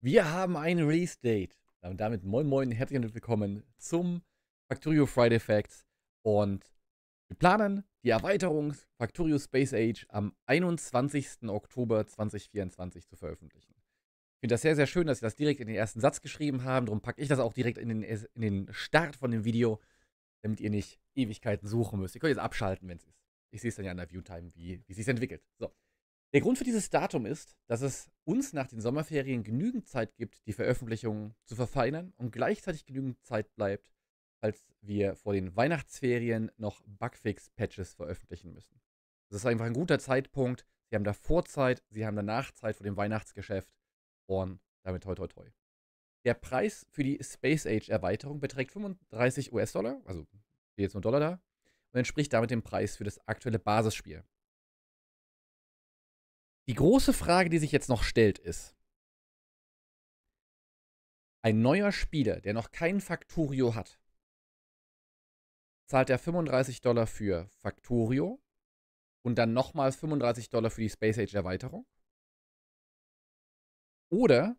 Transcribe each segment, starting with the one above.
Wir haben ein Release-Date. Und damit moin moin, herzlich willkommen zum Factorio Friday Facts. Und wir planen die Erweiterung Factorio Space Age am 21. Oktober 2024 zu veröffentlichen. Ich finde das sehr, sehr schön, dass sie das direkt in den ersten Satz geschrieben haben. Darum packe ich das auch direkt in den, in den Start von dem Video, damit ihr nicht Ewigkeiten suchen müsst. Ihr könnt jetzt abschalten, wenn es ist. Ich sehe es dann ja in der View-Time, wie, wie sich entwickelt. So. Der Grund für dieses Datum ist, dass es uns nach den Sommerferien genügend Zeit gibt, die Veröffentlichungen zu verfeinern und gleichzeitig genügend Zeit bleibt, falls wir vor den Weihnachtsferien noch Bugfix-Patches veröffentlichen müssen. Das ist einfach ein guter Zeitpunkt. Sie haben davor Zeit, Sie haben danach Zeit vor dem Weihnachtsgeschäft und damit toi toi toi. Der Preis für die Space Age Erweiterung beträgt 35 US-Dollar, also steht jetzt nur Dollar da, und entspricht damit dem Preis für das aktuelle Basisspiel. Die große Frage, die sich jetzt noch stellt, ist, ein neuer Spieler, der noch kein Factorio hat, zahlt er 35 Dollar für Factorio und dann nochmal 35 Dollar für die Space Age Erweiterung? Oder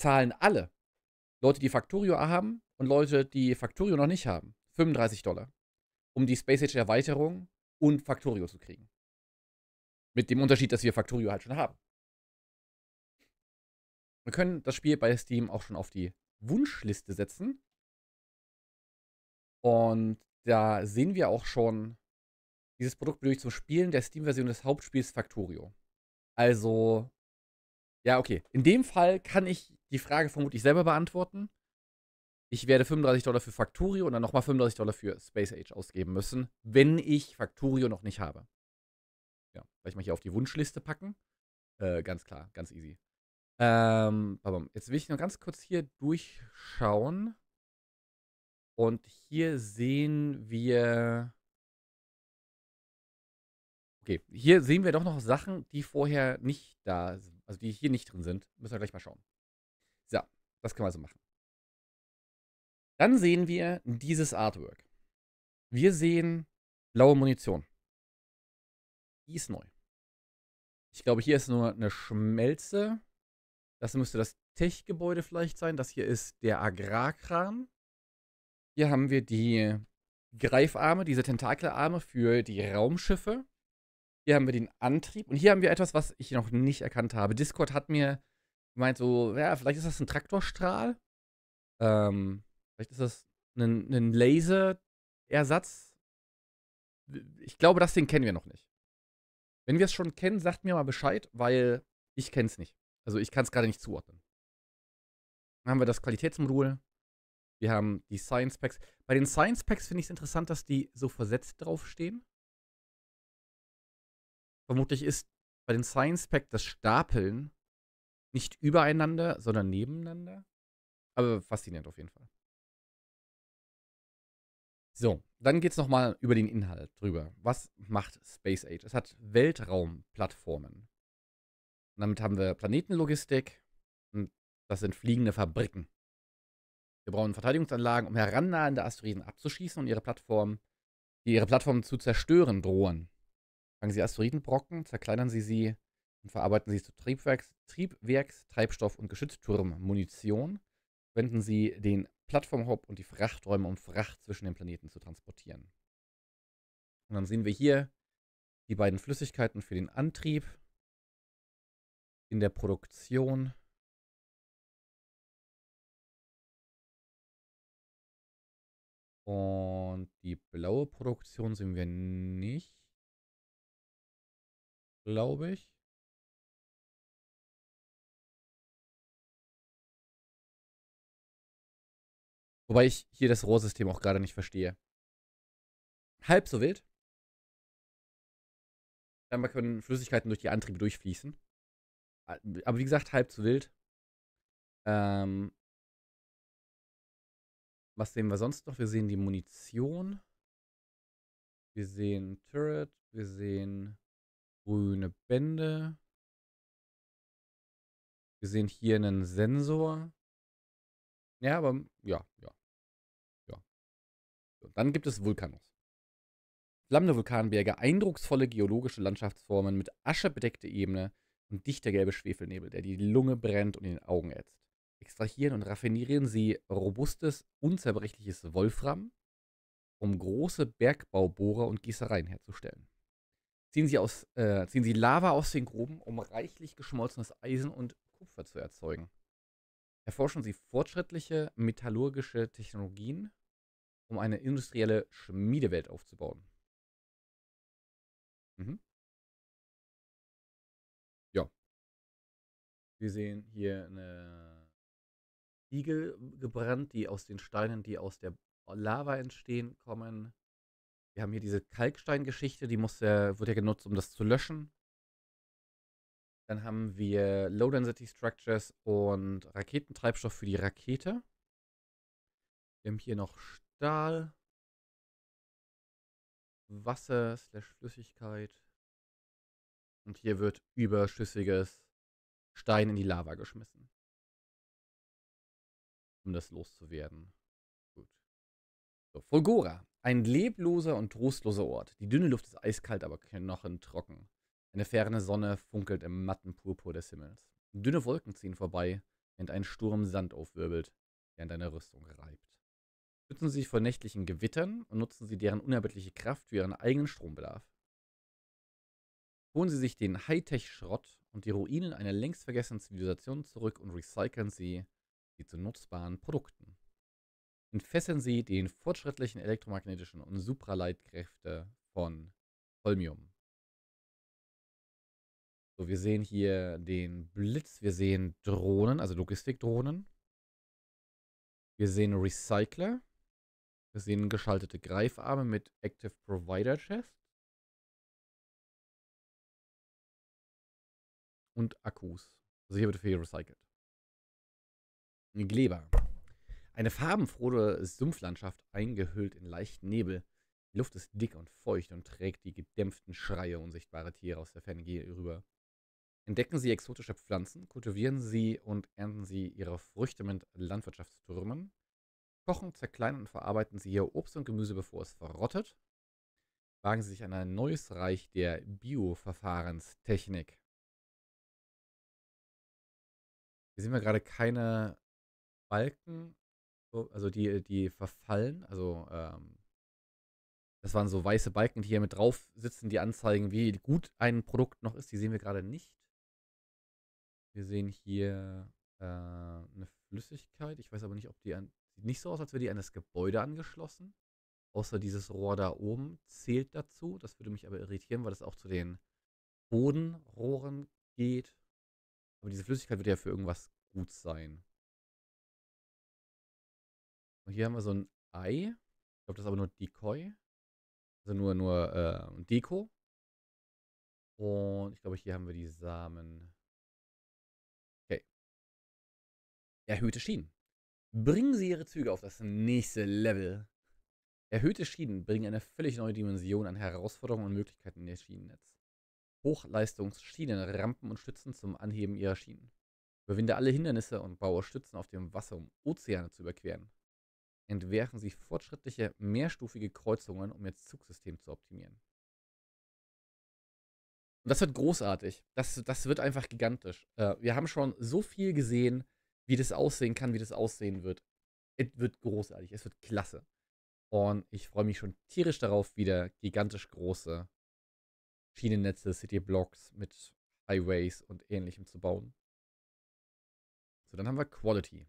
zahlen alle Leute, die Factorio haben und Leute, die Factorio noch nicht haben, 35 Dollar, um die Space Age Erweiterung und Factorio zu kriegen? Mit dem Unterschied, dass wir Factorio halt schon haben. Wir können das Spiel bei Steam auch schon auf die Wunschliste setzen. Und da sehen wir auch schon, dieses Produkt benötigt zum Spielen der Steam-Version des Hauptspiels Factorio. Also, ja, okay. In dem Fall kann ich die Frage vermutlich selber beantworten. Ich werde 35 Dollar für Factorio und dann nochmal 35 Dollar für Space Age ausgeben müssen, wenn ich Factorio noch nicht habe ja, gleich mal hier auf die Wunschliste packen. Äh, ganz klar, ganz easy. Ähm, jetzt will ich noch ganz kurz hier durchschauen. Und hier sehen wir. Okay, hier sehen wir doch noch Sachen, die vorher nicht da sind. Also die hier nicht drin sind. Müssen wir gleich mal schauen. So, das können wir also machen. Dann sehen wir dieses Artwork. Wir sehen blaue Munition. Die ist neu. Ich glaube, hier ist nur eine Schmelze. Das müsste das Tech-Gebäude vielleicht sein. Das hier ist der Agrarkran. Hier haben wir die Greifarme, diese Tentakelarme für die Raumschiffe. Hier haben wir den Antrieb. Und hier haben wir etwas, was ich noch nicht erkannt habe. Discord hat mir gemeint, so, ja, vielleicht ist das ein Traktorstrahl. Ähm, vielleicht ist das ein, ein Laser-Ersatz. Ich glaube, das Ding kennen wir noch nicht. Wenn wir es schon kennen, sagt mir mal Bescheid, weil ich kenne es nicht. Also ich kann es gerade nicht zuordnen. Dann haben wir das Qualitätsmodul. Wir haben die Science Packs. Bei den Science Packs finde ich es interessant, dass die so versetzt draufstehen. Vermutlich ist bei den Science Packs das Stapeln nicht übereinander, sondern nebeneinander. Aber faszinierend auf jeden Fall. So, dann geht es nochmal über den Inhalt drüber. Was macht Space Age? Es hat Weltraumplattformen. Und damit haben wir Planetenlogistik und das sind fliegende Fabriken. Wir brauchen Verteidigungsanlagen, um herannahende Asteroiden abzuschießen und ihre Plattformen, die ihre Plattformen zu zerstören drohen. Fangen sie Asteroidenbrocken, zerkleinern sie sie und verarbeiten sie zu Triebwerks, Triebwerks Treibstoff und Geschützturmmunition. Wenden sie den Plattformhop und die Frachträume, um Fracht zwischen den Planeten zu transportieren. Und dann sehen wir hier die beiden Flüssigkeiten für den Antrieb in der Produktion. Und die blaue Produktion sehen wir nicht, glaube ich. Wobei ich hier das Rohrsystem auch gerade nicht verstehe. Halb so wild. Dann können Flüssigkeiten durch die Antriebe durchfließen. Äh, aber wie gesagt, halb so wild. Ähm, was sehen wir sonst noch? Wir sehen die Munition. Wir sehen Turret. Wir sehen grüne Bände. Wir sehen hier einen Sensor. Ja, aber ja, ja. Dann gibt es Vulkanus. Flammende Vulkanberge, eindrucksvolle geologische Landschaftsformen mit aschebedeckte Ebene und dichter gelbe Schwefelnebel, der die Lunge brennt und in den Augen ätzt. Extrahieren und raffinieren sie robustes, unzerbrechliches Wolfram, um große Bergbaubohrer und Gießereien herzustellen. Ziehen sie, aus, äh, ziehen sie Lava aus den Gruben, um reichlich geschmolzenes Eisen und Kupfer zu erzeugen. Erforschen sie fortschrittliche metallurgische Technologien um eine industrielle Schmiedewelt aufzubauen. Mhm. Ja. Wir sehen hier eine Igel gebrannt, die aus den Steinen, die aus der Lava entstehen, kommen. Wir haben hier diese Kalksteingeschichte, die muss, äh, wird ja genutzt, um das zu löschen. Dann haben wir Low Density Structures und Raketentreibstoff für die Rakete. Wir haben hier noch Stahl, Wasser slash Flüssigkeit. Und hier wird überschüssiges Stein in die Lava geschmissen. Um das loszuwerden. Gut. So, Folgora. Ein lebloser und trostloser Ort. Die dünne Luft ist eiskalt, aber knochentrocken. Eine ferne Sonne funkelt im matten Purpur des Himmels. Dünne Wolken ziehen vorbei, während ein Sturm Sand aufwirbelt, während an Rüstung reibt. Schützen Sie sich vor nächtlichen Gewittern und nutzen Sie deren unerbittliche Kraft für Ihren eigenen Strombedarf. Holen Sie sich den Hightech-Schrott und die Ruinen einer längst vergessenen Zivilisation zurück und recyceln Sie sie zu nutzbaren Produkten. Entfesseln Sie den fortschrittlichen elektromagnetischen und Supraleitkräfte von Holmium. So, wir sehen hier den Blitz, wir sehen Drohnen, also Logistikdrohnen. Wir sehen Recycler. Wir sehen geschaltete Greifarme mit Active Provider Chest. Und Akkus. Also hier wird viel recycelt. Gleber. Eine farbenfrohe Sumpflandschaft eingehüllt in leichten Nebel. Die Luft ist dick und feucht und trägt die gedämpften Schreie unsichtbarer Tiere aus der Ferne rüber. Entdecken Sie exotische Pflanzen, kultivieren Sie und ernten Sie Ihre Früchte mit Landwirtschaftstürmen. Kochen, zerkleinern und verarbeiten Sie Ihr Obst und Gemüse, bevor es verrottet. Wagen Sie sich an ein neues Reich der Bio-Verfahrenstechnik. Hier sehen wir gerade keine Balken, also die, die verfallen. Also ähm, das waren so weiße Balken, die hier mit drauf sitzen, die anzeigen, wie gut ein Produkt noch ist. Die sehen wir gerade nicht. Wir sehen hier äh, eine Flüssigkeit. Ich weiß aber nicht, ob die an Sieht nicht so aus, als wäre die an das Gebäude angeschlossen. Außer dieses Rohr da oben zählt dazu. Das würde mich aber irritieren, weil das auch zu den Bodenrohren geht. Aber diese Flüssigkeit wird ja für irgendwas gut sein. Und hier haben wir so ein Ei. Ich glaube, das ist aber nur Decoy. Also nur, nur äh, Deko. Und ich glaube, hier haben wir die Samen. Okay. Erhöhte Schienen. Bringen Sie Ihre Züge auf das nächste Level. Erhöhte Schienen bringen eine völlig neue Dimension an Herausforderungen und Möglichkeiten in das Schienennetz. Hochleistungsschienen, Rampen und Stützen zum Anheben Ihrer Schienen. Überwinde alle Hindernisse und baue Stützen auf dem Wasser, um Ozeane zu überqueren. Entwerfen Sie fortschrittliche, mehrstufige Kreuzungen, um Ihr Zugsystem zu optimieren. Und das wird großartig. Das, das wird einfach gigantisch. Äh, wir haben schon so viel gesehen wie das aussehen kann, wie das aussehen wird. Es wird großartig, es wird klasse. Und ich freue mich schon tierisch darauf, wieder gigantisch große Schienennetze, Cityblocks mit Highways und ähnlichem zu bauen. So, dann haben wir Quality.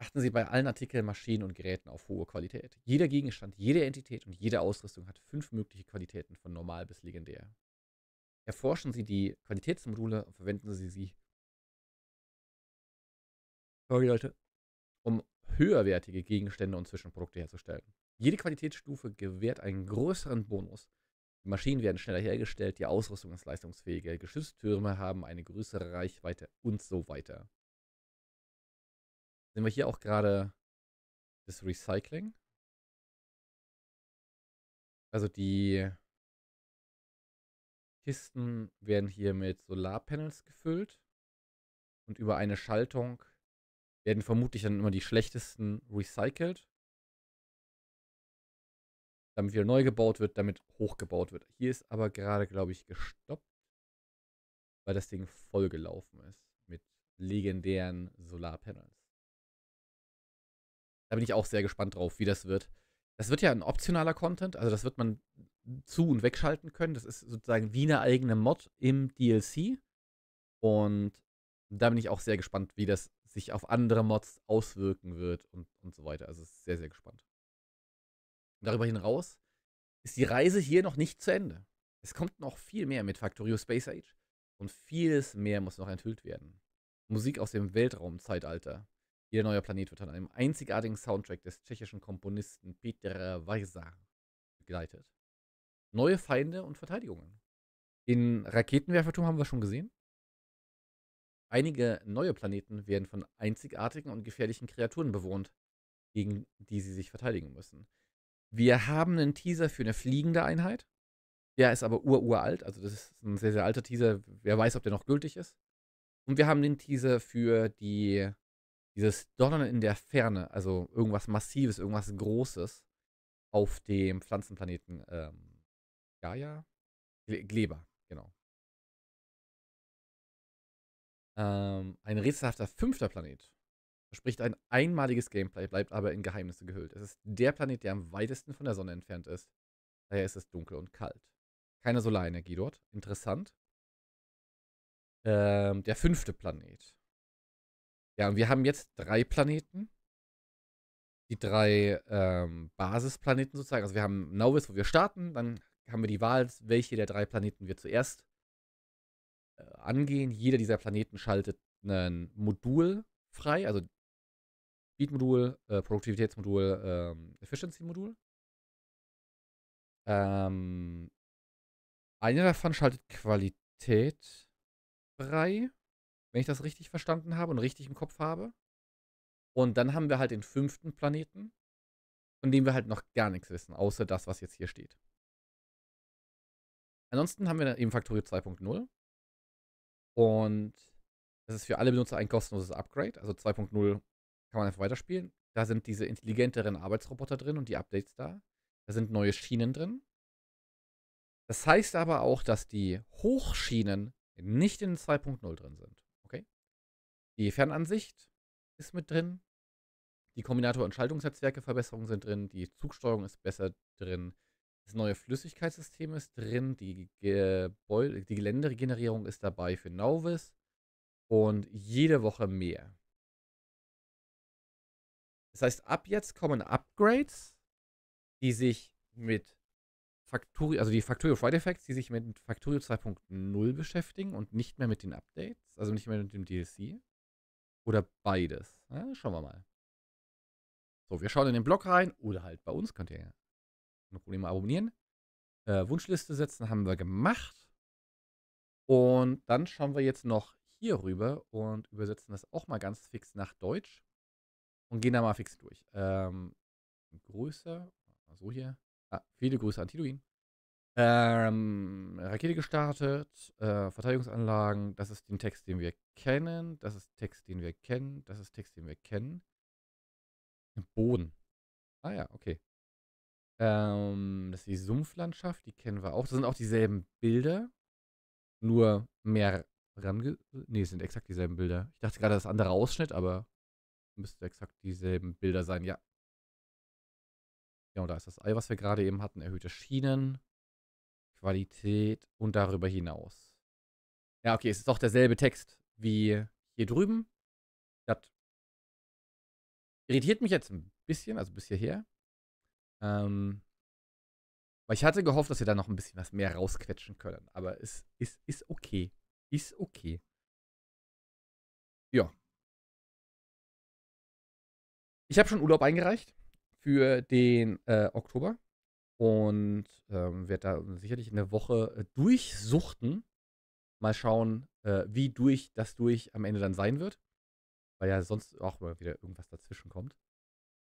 Achten Sie bei allen Artikeln, Maschinen und Geräten auf hohe Qualität. Jeder Gegenstand, jede Entität und jede Ausrüstung hat fünf mögliche Qualitäten von normal bis legendär. Erforschen Sie die Qualitätsmodule und verwenden Sie sie Sorry, Leute. Um höherwertige Gegenstände und Zwischenprodukte herzustellen. Jede Qualitätsstufe gewährt einen größeren Bonus. Die Maschinen werden schneller hergestellt, die Ausrüstung ist leistungsfähiger, Geschütztürme haben eine größere Reichweite und so weiter. Sehen wir hier auch gerade das Recycling. Also die Kisten werden hier mit Solarpanels gefüllt und über eine Schaltung werden vermutlich dann immer die schlechtesten recycelt. Damit wieder neu gebaut wird, damit hochgebaut wird. Hier ist aber gerade, glaube ich, gestoppt, weil das Ding vollgelaufen ist mit legendären Solarpanels. Da bin ich auch sehr gespannt drauf, wie das wird. Das wird ja ein optionaler Content, also das wird man zu- und wegschalten können. Das ist sozusagen wie eine eigene Mod im DLC. Und da bin ich auch sehr gespannt, wie das sich auf andere Mods auswirken wird und, und so weiter. Also es ist sehr, sehr gespannt. Darüber hinaus ist die Reise hier noch nicht zu Ende. Es kommt noch viel mehr mit Factorio Space Age und vieles mehr muss noch enthüllt werden. Musik aus dem Weltraumzeitalter. Jeder neue Planet wird von einem einzigartigen Soundtrack des tschechischen Komponisten Peter Weisar begleitet. Neue Feinde und Verteidigungen. Den Raketenwerferturm haben wir schon gesehen. Einige neue Planeten werden von einzigartigen und gefährlichen Kreaturen bewohnt, gegen die sie sich verteidigen müssen. Wir haben einen Teaser für eine fliegende Einheit. Der ist aber ururalt, also das ist ein sehr, sehr alter Teaser. Wer weiß, ob der noch gültig ist. Und wir haben den Teaser für die, dieses Donnern in der Ferne, also irgendwas Massives, irgendwas Großes auf dem Pflanzenplaneten ähm, Gaia? Gleber, genau. Ähm, ein rätselhafter fünfter Planet verspricht ein einmaliges Gameplay, bleibt aber in Geheimnisse gehüllt. Es ist der Planet, der am weitesten von der Sonne entfernt ist. Daher ist es dunkel und kalt. Keine Solarenergie dort. Interessant. Ähm, der fünfte Planet. Ja, und wir haben jetzt drei Planeten. Die drei ähm, Basisplaneten sozusagen. Also wir haben Nauvis, wo wir starten. Dann haben wir die Wahl, welche der drei Planeten wir zuerst angehen. Jeder dieser Planeten schaltet ein Modul frei, also Speed-Modul, äh, Produktivitätsmodul, ähm, Efficiency-Modul. Ähm, einer davon schaltet Qualität frei, wenn ich das richtig verstanden habe und richtig im Kopf habe. Und dann haben wir halt den fünften Planeten, von dem wir halt noch gar nichts wissen, außer das, was jetzt hier steht. Ansonsten haben wir dann eben Faktorio 2.0. Und es ist für alle Benutzer ein kostenloses Upgrade. Also 2.0 kann man einfach weiterspielen. Da sind diese intelligenteren Arbeitsroboter drin und die Updates da. Da sind neue Schienen drin. Das heißt aber auch, dass die Hochschienen nicht in 2.0 drin sind. Okay? Die Fernansicht ist mit drin. Die Kombinator- und Schaltungsnetzwerke-Verbesserungen sind drin. Die Zugsteuerung ist besser drin. Das neue Flüssigkeitssystem ist drin. Die, Gebäude, die Geländeregenerierung ist dabei für Novus. Und jede Woche mehr. Das heißt, ab jetzt kommen Upgrades, die sich mit Factorio, also die Factorio Friday Effects, die sich mit Factorio 2.0 beschäftigen und nicht mehr mit den Updates, also nicht mehr mit dem DLC. Oder beides. Ja, ne? schauen wir mal. So, wir schauen in den Blog rein oder halt bei uns könnt ihr ja kein Problem, abonnieren. Äh, Wunschliste setzen haben wir gemacht. Und dann schauen wir jetzt noch hier rüber und übersetzen das auch mal ganz fix nach Deutsch. Und gehen da mal fix durch. Ähm, Größe, so hier. Ah, viele Grüße an Tiduin. Ähm, Rakete gestartet, äh, Verteidigungsanlagen, das ist den Text, den wir kennen, das ist Text, den wir kennen, das ist Text, den wir kennen. Boden. Ah ja, okay. Ähm, das ist die Sumpflandschaft, die kennen wir auch. Das sind auch dieselben Bilder, nur mehr range... Nee, es sind exakt dieselben Bilder. Ich dachte gerade, das ist ein anderer Ausschnitt, aber müsste exakt dieselben Bilder sein, ja. Ja, und da ist das Ei, was wir gerade eben hatten. Erhöhte Schienen, Qualität und darüber hinaus. Ja, okay, es ist auch derselbe Text wie hier drüben. Das irritiert mich jetzt ein bisschen, also bis hierher. Ähm, weil ich hatte gehofft, dass wir da noch ein bisschen was mehr rausquetschen können. Aber es ist, ist okay. Ist okay. Ja. Ich habe schon Urlaub eingereicht für den äh, Oktober und ähm, werde da sicherlich in der Woche äh, durchsuchten. Mal schauen, äh, wie durch das durch am Ende dann sein wird. Weil ja sonst auch mal wieder irgendwas dazwischen kommt.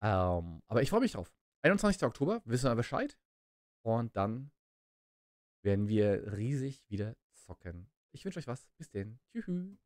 Ähm, aber ich freue mich drauf. 21. Oktober, wissen wir Bescheid. Und dann werden wir riesig wieder zocken. Ich wünsche euch was. Bis denn. Tschüss.